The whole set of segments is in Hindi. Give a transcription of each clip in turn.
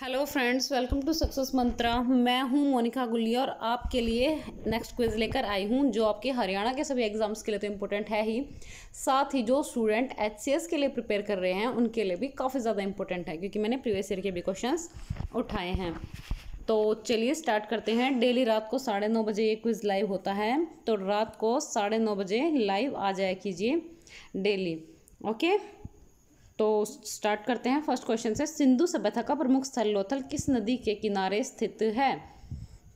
Hello friends welcome to Success Mantra मैं हूं मोनिका गुल्ली और आपके लिए नेक्स्ट क्विज लेकर आई हूं जो आपके हरियाणा के सभी एग्जाम्स के लिए तो इम्पोर्टेंट है ही साथ ही जो स्टूडेंट एच के लिए प्रिपेयर कर रहे हैं उनके लिए भी काफ़ी ज़्यादा इम्पोर्टेंट है क्योंकि मैंने प्रीवियस ईयर के भी क्वेश्चन उठाए हैं तो चलिए स्टार्ट करते हैं डेली रात को साढ़े नौ बजे ये क्विज़ लाइव होता है तो रात को साढ़े नौ बजे लाइव आ जाया कीजिए डेली ओके okay? तो स्टार्ट करते हैं फर्स्ट क्वेश्चन से सिंधु सभ्यता का प्रमुख स्थल लोथल किस नदी के किनारे स्थित है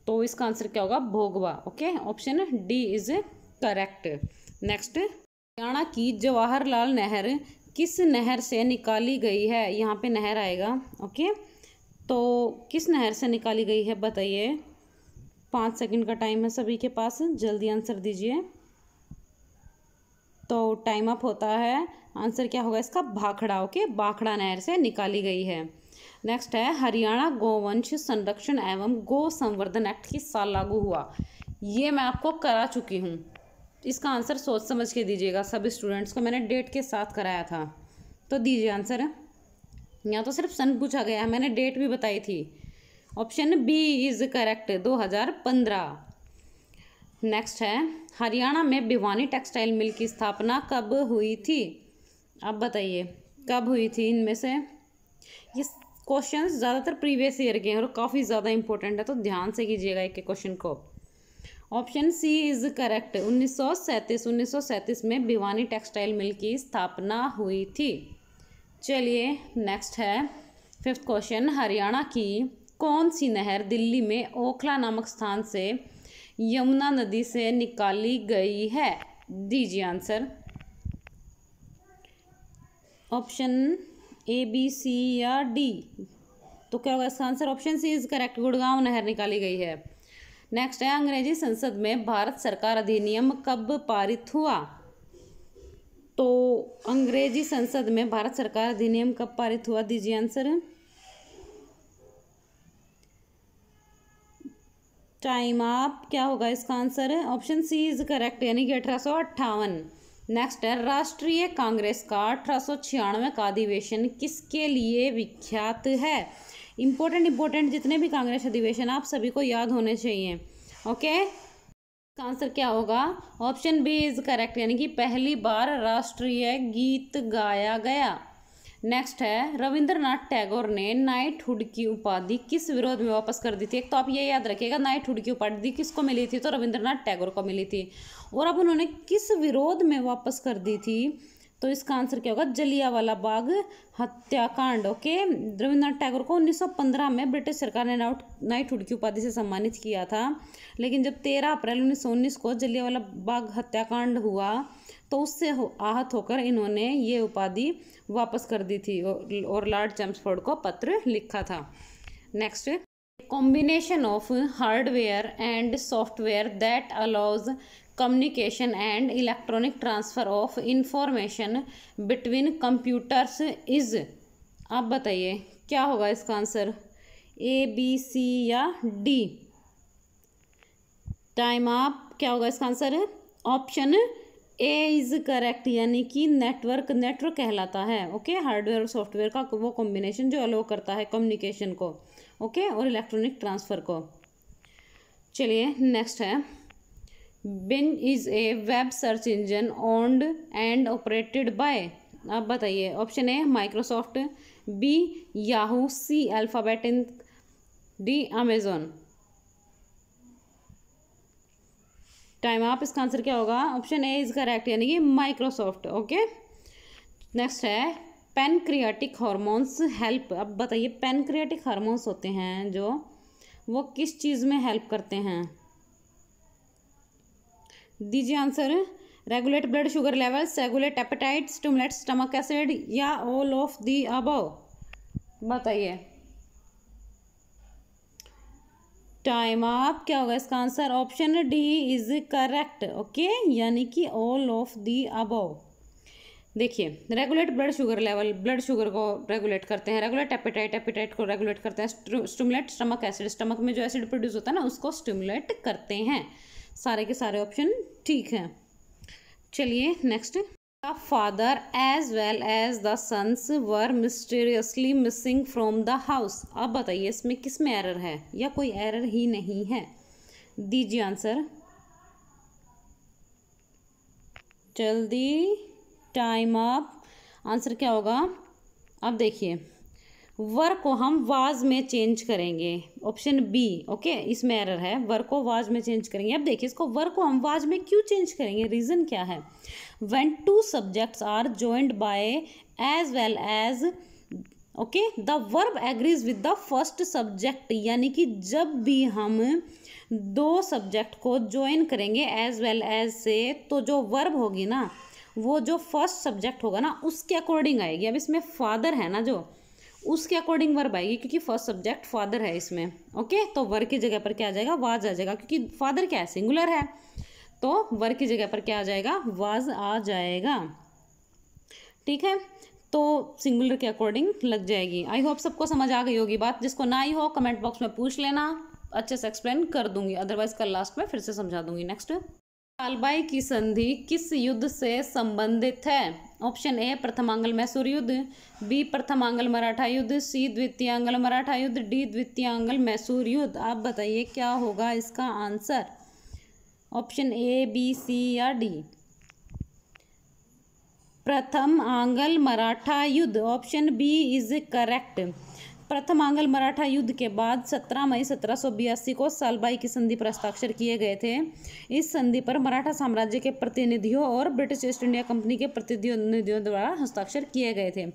तो इसका आंसर क्या होगा भोगवा okay option D is correct next Haryana की जवाहरलाल नहर किस नहर से निकाली गई है यहाँ पे नहर आएगा ओके तो किस नहर से निकाली गई है बताइए पाँच सेकंड का टाइम है सभी के पास जल्दी आंसर दीजिए तो टाइम अप होता है आंसर क्या होगा इसका भाखड़ा ओके भाखड़ा नहर से निकाली गई है नेक्स्ट है हरियाणा गोवंश संरक्षण एवं गो संवर्धन एक्ट किस साल लागू हुआ ये मैं आपको करा चुकी हूँ इसका आंसर सोच समझ के दीजिएगा सब स्टूडेंट्स को मैंने डेट के साथ कराया था तो दीजिए आंसर यहाँ तो सिर्फ सन पूछा गया है मैंने डेट भी बताई थी ऑप्शन बी इज़ करेक्ट पंद्रह नेक्स्ट है हरियाणा में भिवानी टेक्सटाइल मिल की स्थापना कब हुई थी अब बताइए कब हुई थी इनमें से ये क्वेश्चन ज़्यादातर प्रीवियस ईयर के हैं और काफ़ी ज़्यादा इंपॉर्टेंट है तो ध्यान से कीजिएगा एक क्वेश्चन को ऑप्शन सी इज करेक्ट उन्नीस सौ सैंतीस उन्नीस सौ सैंतीस में भिवानी टेक्सटाइल मिल की स्थापना हुई थी चलिए नेक्स्ट है फिफ्थ क्वेश्चन हरियाणा की कौन सी नहर दिल्ली में ओखला नामक स्थान से यमुना नदी से निकाली गई है दीजिए answer option A B C या डी तो क्या होगा इसका answer option C is correct Gurgaon नहर निकाली गई है नेक्स्ट है अंग्रेजी संसद में भारत सरकार अधिनियम कब पारित हुआ तो अंग्रेजी संसद में भारत सरकार अधिनियम कब पारित हुआ दीजिए आंसर टाइम आप क्या होगा इसका आंसर है ऑप्शन सी इज करेक्ट यानी कि अठारह नेक्स्ट है राष्ट्रीय कांग्रेस का अठारह का अधिवेशन किसके लिए विख्यात है इम्पोर्टेंट इम्पोर्टेंट जितने भी कांग्रेस अधिवेशन आप सभी को याद होने चाहिए ओके इसका आंसर क्या होगा ऑप्शन बी इज करेक्ट यानी कि पहली बार राष्ट्रीय गीत गाया गया नेक्स्ट है रविंद्रनाथ टैगोर ने नाइटहुड की उपाधि किस विरोध में वापस कर दी थी एक तो आप ये याद रखिएगा नाइटहुड की उपाधि किसको मिली थी तो रविंद्रनाथ टैगोर को मिली थी और अब उन्होंने किस विरोध में वापस कर दी थी तो इसका आंसर क्या होगा जलियावाला बाग हत्याकांड ओके नाथ टैगोर को उन्नीस में ब्रिटिश सरकार ने नाउट नाइटहुड की उपाधि से सम्मानित किया था लेकिन जब तेरह अप्रैल उन्नीस को जलियावाला बाग हत्याकांड हुआ तो उससे आहत होकर इन्होंने ये उपाधि वापस कर दी थी और लॉर्ड चम्सफोर्ड को पत्र लिखा था next combination of hardware and software that allows communication and electronic transfer of information between computers is आप बताइए क्या होगा इसका आंसर ए बी सी या डी टाइम आप क्या होगा इसका answer option A is correct यानी कि नेटवर्क नेटवर्क कहलाता है ओके हार्डवेयर और सॉफ्टवेयर का वो कॉम्बिनेशन जो अलाउ करता है कम्युनिकेशन को ओके और इलेक्ट्रॉनिक ट्रांसफ़र को चलिए नेक्स्ट है Bing is a web search engine owned and operated by आप बताइए option A Microsoft B Yahoo C Alphabet Inc D Amazon time आप इसका आंसर क्या होगा ऑप्शन ए इज करेक्ट यानी कि माइक्रोसॉफ्ट ओके नेक्स्ट है पेनक्रियाटिक हार्मोन्स हेल्प अब बताइए पेनक्रियाटिक हार्मोन्स होते हैं जो वो किस चीज़ में हेल्प करते हैं दीजिए answer regulate blood sugar levels regulate appetite stimulate stomach acid या ऑल ऑफ दी अबव बताइए टाइम आप क्या होगा इसका answer option D is correct okay यानी कि ऑल ऑफ दी अबव देखिए regulate blood sugar level blood sugar को रेगुलेट करते हैं रेगुलेट एपेटाइट एपेटाइट को रेगुलेट करते हैं स्टूमुलेट स्टमक एसिड स्टमक में जो एसिड प्रोड्यूस होता है ना उसको स्टिमुलेट करते हैं सारे के सारे ऑप्शन ठीक हैं चलिए next The father as well as the sons were mysteriously missing from the house. अब बताइए इसमें किस में एरर है या कोई एरर ही नहीं है दीजिए आंसर जल्दी टाइम अप आंसर क्या होगा अब देखिए वर को हम वाज में चेंज करेंगे ऑप्शन बी ओके इसमें एरर है वर को वाज में चेंज करेंगे अब देखिए इसको वर को हम वाज में क्यों चेंज करेंगे रीज़न क्या है when two subjects are joined by as well as okay the verb agrees with the first subject यानी कि जब भी हम दो सब्जेक्ट को ज्वाइन करेंगे एज वेल एज से तो जो वर्ब होगी ना वो जो फर्स्ट सब्जेक्ट होगा ना उसके अकॉर्डिंग आएगी अब इसमें फादर है ना जो उसके अकॉर्डिंग वर्ब आएगी क्योंकि फर्स्ट सब्जेक्ट फादर है इसमें ओके तो वर्ब की जगह पर क्या आ जाएगा वाज आ जाएगा क्योंकि फादर क्या है सिंगुलर है तो वर की जगह पर क्या आ जाएगा वाज आ जाएगा ठीक है तो सिंगुलर के अकॉर्डिंग लग जाएगी आई होप सबको समझ आ गई होगी बात जिसको ना ही हो कमेंट बॉक्स में पूछ लेना अच्छे से एक्सप्लेन कर दूंगी अदरवाइज कल लास्ट में फिर से समझा दूंगी नेक्स्ट कालबाई की संधि किस युद्ध से संबंधित है ऑप्शन ए प्रथमांगल मैसूर युद्ध बी प्रथमांगल मराठा युद्ध सी द्वितीयांगल मराठा युद्ध डी द्वितीयांगल मैसूर युद्ध आप बताइए क्या होगा इसका answer option A B C या डी प्रथम आंगल मराठा युद्ध ऑप्शन बी इज करेक्ट प्रथम आंगल मराठा युद्ध के बाद 17 मई सत्रह को सालबाई की संधि पर हस्ताक्षर किए गए थे इस संधि पर मराठा साम्राज्य के प्रतिनिधियों और ब्रिटिश ईस्ट इंडिया कंपनी के प्रतिनिधियों द्वारा हस्ताक्षर किए गए थे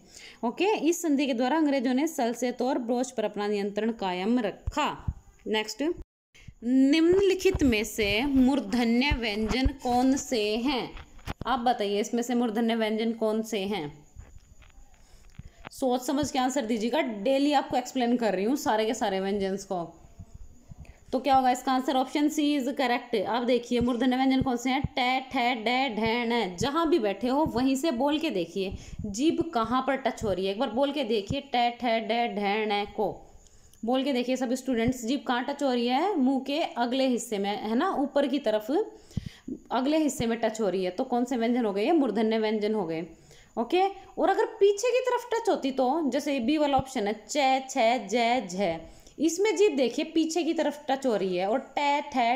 ओके इस संधि के द्वारा अंग्रेजों ने सलसेत और ब्रोच पर अपना नियंत्रण कायम रखा नेक्स्ट निम्नलिखित में से मूर्धन्य व्यंजन कौन से हैं आप बताइए इसमें से मूर्धन्य व्यंजन कौन से हैं सोच समझ के आंसर दीजिएगा डेली आपको एक्सप्लेन कर रही हूँ सारे के सारे व्यंजन को तो क्या होगा इसका answer option C is correct आप देखिए मूर्धन्य व्यंजन कौन से हैं टै ठै डे ढैण जहाँ भी बैठे हो वहीं से बोल के देखिए जीभ कहाँ पर टच हो रही है एक बार बोल के देखिए टै ठै डे ढैण को बोल के देखिए सब स्टूडेंट्स जीप कहाँ टच हो रही है मुंह के अगले हिस्से में है ना ऊपर की तरफ अगले हिस्से में टच हो रही है तो कौन से व्यंजन हो गए ये मूर्धन्य व्यंजन हो गए ओके और अगर पीछे की तरफ टच होती तो जैसे बी वाला ऑप्शन है च छ जय झ इसमें जीप देखिए पीछे की तरफ टच हो रही है और टै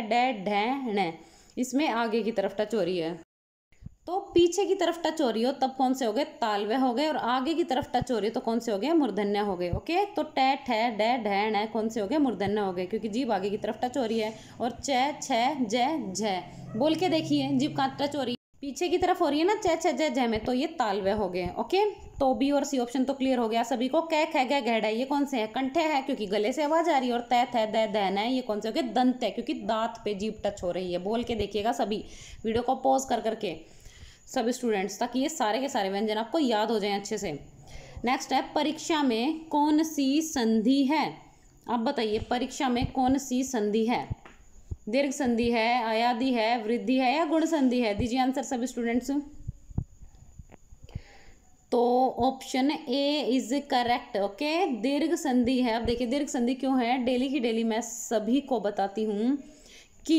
ठ इसमें आगे की तरफ टच हो रही है तो पीछे की तरफ टच हो रही हो तब कौन से हो गए तालवे हो गए और आगे की तरफ टच हो रही हो तो कौन से हो गए मूर्धन्य हो गए ओके तो टै ठै डै ढैण है कौन से हो गए मूर्धन्य हो गए क्योंकि जीभ आगे की तरफ टच हो रही है और चै छ जय झ बोल के देखिए जीभ कहाँ टच हो रही है पीछे की तरफ हो रही है ना चै छ जय झ में तो ये तालवे हो गए ओके तो बी और सी ऑप्शन तो क्लियर हो गया सभी को कै खे गह है ये कौन से है कंठे है क्योंकि गले से आवाज आ रही है और तय थे दह दहन है ये कौन से हो गए दंत है क्योंकि दांत पे जीप टच हो रही है बोल के देखिएगा सभी वीडियो को पॉज कर करके सब स्टूडेंट्स ताकि ये सारे के सारे व्यंजन आपको याद हो जाएं अच्छे से नेक्स्ट है परीक्षा में कौन सी संधि है आप बताइए परीक्षा में कौन सी संधि है दीर्घ संधि है आयादी है वृद्धि है या गुण संधि है दीजिए आंसर सब स्टूडेंट्स तो option A is correct okay दीर्घ संधि है अब देखिए दीर्घ संधि क्यों है डेली की डेली मैं सभी को बताती हूँ कि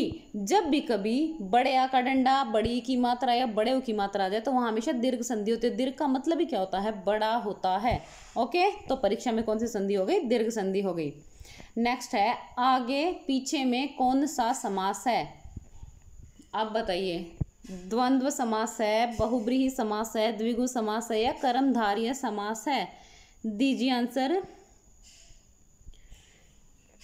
जब भी कभी बड़े आ का डंडा बड़ी की मात्रा या बड़े की मात्रा आ जाए तो वहाँ हमेशा दीर्घ संधि होती है दीर्घ का मतलब ही क्या होता है बड़ा होता है ओके तो परीक्षा में कौन सी संधि हो गई दीर्घ संधि हो गई नेक्स्ट है आगे पीछे में कौन सा समास है आप बताइए द्वंद्व समास है बहुब्रीही समास है द्विगु समास है या कर्मधार्य समास है दीजिए आंसर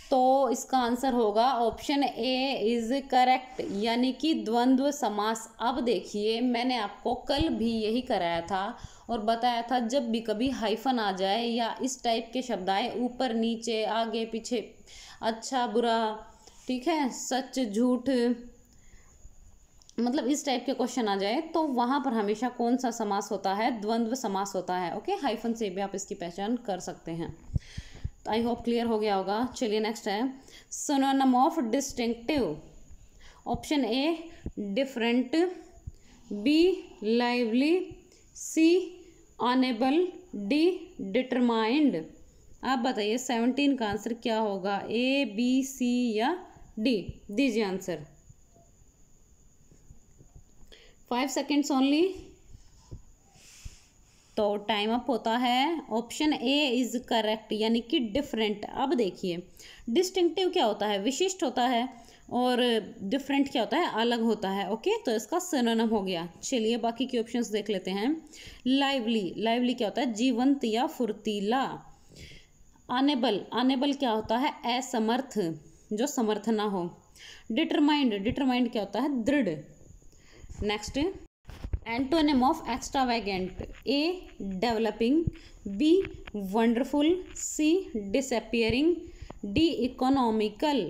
तो इसका आंसर होगा ऑप्शन ए इज करेक्ट यानी कि द्वंद्व समास अब देखिए मैंने आपको कल भी यही कराया था और बताया था जब भी कभी हाइफन आ जाए या इस टाइप के शब्द आए ऊपर नीचे आगे पीछे अच्छा बुरा ठीक है सच झूठ मतलब इस टाइप के क्वेश्चन आ जाए तो वहाँ पर हमेशा कौन सा समास होता है द्वंद्व समास होता है ओके हाइफन से भी आप इसकी पहचान कर सकते हैं तो आई होप क्लियर हो गया होगा चलिए नेक्स्ट है synonym of distinctive option A different B lively C honourable D determined आप बताइए सेवनटीन का आंसर क्या होगा ए बी सी या डी दीजिए आंसर फाइव सेकेंड्स ओनली तो टाइम अप होता है ऑप्शन ए इज़ करेक्ट यानी कि डिफरेंट अब देखिए डिस्टिंक्टिव क्या होता है विशिष्ट होता है और डिफरेंट क्या होता है अलग होता है ओके तो इसका सिनोनम हो गया चलिए बाकी के ऑप्शंस देख लेते हैं लाइवली लाइवली क्या होता है जीवंत या फुर्तीला अनेबल अनेबल क्या होता है असमर्थ जो समर्थ ना हो डिटरमाइंड डिटरमाइंड क्या होता है दृढ़ next antonym of extravagant A developing B wonderful C disappearing D economical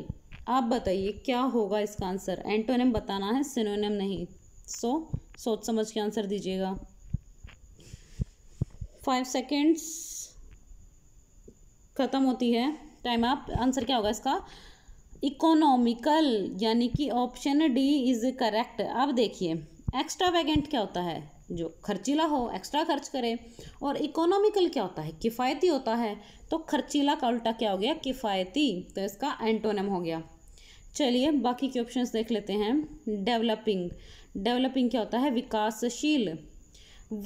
आप बताइए क्या होगा इसका आंसर एंटोनिम बताना है सिनोनिम नहीं सो so, सोच समझ के आंसर दीजिएगा फाइव सेकेंड्स ख़त्म होती है टाइम आप आंसर क्या होगा इसका इकोनॉमिकल यानी कि ऑप्शन डी इज़ करेक्ट अब देखिए एक्स्ट्रा वैगेंट क्या होता है जो खर्चीला हो एक्स्ट्रा खर्च करे और इकोनॉमिकल क्या होता है किफ़ायती होता है तो खर्चीला का उल्टा क्या हो गया किफ़ायती तो इसका एंटोनम हो गया चलिए बाकी के ऑप्शंस देख लेते हैं डेवलपिंग डेवलपिंग क्या होता है विकासशील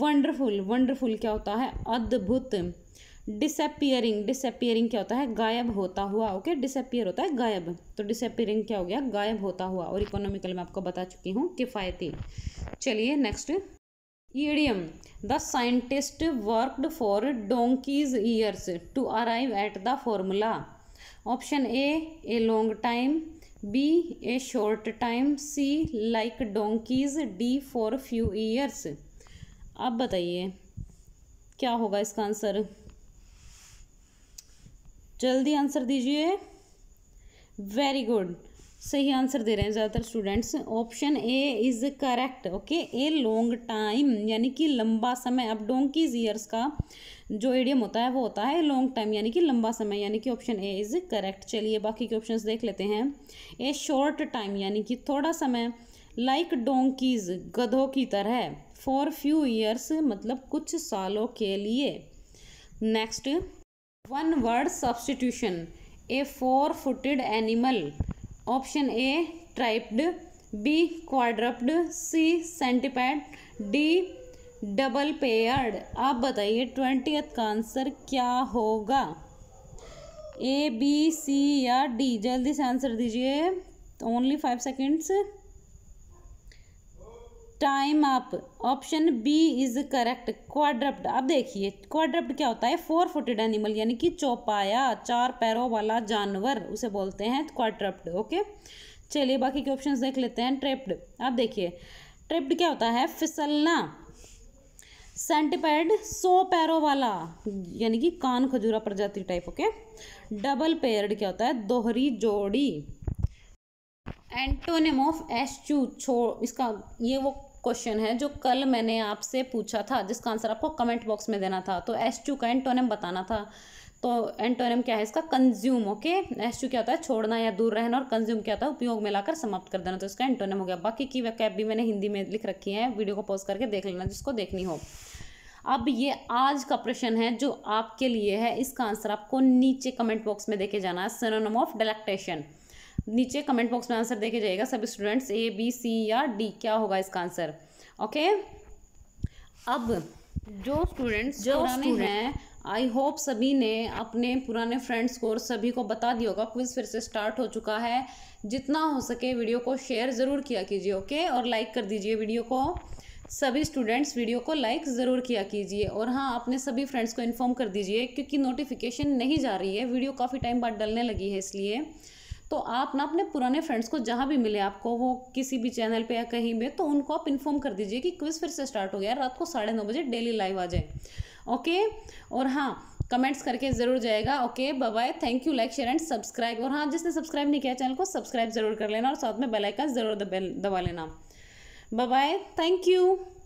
वंडरफुल वंडरफुल क्या होता है अद्भुत डिसअपियरिंग डिसअपियरिंग क्या होता है गायब होता हुआ ओके okay? डिसअपियर होता है गायब तो डिसअपियरिंग क्या हो गया गायब होता हुआ और इकोनॉमिकल मैं आपको बता चुकी हूँ किफ़ायती चलिए next idiom the scientist worked for donkeys years to arrive at the formula option A a long time B a short time C like donkeys D for few years अब बताइए क्या होगा इसका आंसर जल्दी आंसर दीजिए वेरी गुड सही आंसर दे रहे हैं ज़्यादातर students option A is correct okay a long time यानी कि लंबा समय अब डोंकीज ईयर्स का जो एडियम होता है वो होता है लॉन्ग टाइम यानी कि लंबा समय यानी कि ऑप्शन ए इज़ करेक्ट चलिए बाकी के ऑप्शंस देख लेते हैं ए शॉर्ट टाइम यानी कि थोड़ा समय लाइक डोंकीज गधों की तरह फॉर फ्यू ईयर्स मतलब कुछ सालों के लिए next one word substitution a four footed animal option A tripod B quadruped C centipede D double paired आप बताइए ट्वेंटी का आंसर क्या होगा ए बी सी या डी जल्दी से आंसर दीजिए only five seconds time up option B is correct quadruped अब देखिए क्वाड्रप्ट क्या होता है फोर फुटेड एनिमल यानी कि चौपाया चार पैरों वाला जानवर उसे बोलते हैं क्वाड्रप्ट ओके चलिए बाकी के ऑप्शन देख लेते हैं ट्रिप्ड अब देखिए ट्रिप्ड क्या होता है फिसलना सेंटिपेड सौ पैरों वाला यानी कि कान खजूरा प्रजाति टाइप ओके डबल पेयर्ड क्या होता है दोहरी जोड़ी एंटोनिम ऑफ एस्चू छो इसका ये वो क्वेश्चन है जो कल मैंने आपसे पूछा था जिसका आंसर आपको कमेंट बॉक्स में देना था तो एस टू का एंटोनियम बताना था तो एंटोनियम क्या है इसका कंज्यूम ओके एस टू क्या होता है छोड़ना या दूर रहना और कंज्यूम क्या होता है उपयोग में लाकर समाप्त कर देना तो इसका एंटोनियम हो गया बाकी की वैकैप भी मैंने हिंदी में लिख रखी है वीडियो को पॉज करके देख लेना जिसको देखनी हो अब ये आज का प्रश्न है जो आपके लिए है इसका आंसर आपको नीचे कमेंट बॉक्स में देके जाना है सिनोनम ऑफ डिलेक्टेशन नीचे कमेंट बॉक्स में आंसर देखे जाएगा सभी स्टूडेंट्स ए बी सी या डी क्या होगा इसका आंसर ओके अब जो स्टूडेंट्स जो पुराने हैं आई होप सभी ने अपने पुराने फ्रेंड्स को और सभी को बता दिया होगा क्विज फिर से स्टार्ट हो चुका है जितना हो सके वीडियो को शेयर ज़रूर किया कीजिए ओके और लाइक कर दीजिए वीडियो को सभी स्टूडेंट्स वीडियो को लाइक ज़रूर किया कीजिए और हाँ अपने सभी फ्रेंड्स को इन्फॉर्म कर दीजिए क्योंकि नोटिफिकेशन नहीं जा रही है वीडियो काफ़ी टाइम बाद डलने लगी है इसलिए तो आप ना अपने पुराने फ्रेंड्स को जहाँ भी मिले आपको वो किसी भी चैनल पे या कहीं पे तो उनको आप इन्फॉर्म कर दीजिए कि क्विज़ फिर से स्टार्ट हो गया रात को साढ़े नौ बजे डेली लाइव आ जाए ओके और हाँ कमेंट्स करके ज़रूर जाएगा okay bye thank you like share and subscribe और हाँ जिसने सब्सक्राइब नहीं किया चैनल को सब्सक्राइब ज़रूर कर लेना और साथ में बेलाइकन ज़रूर दबा लेना बाय थैंक यू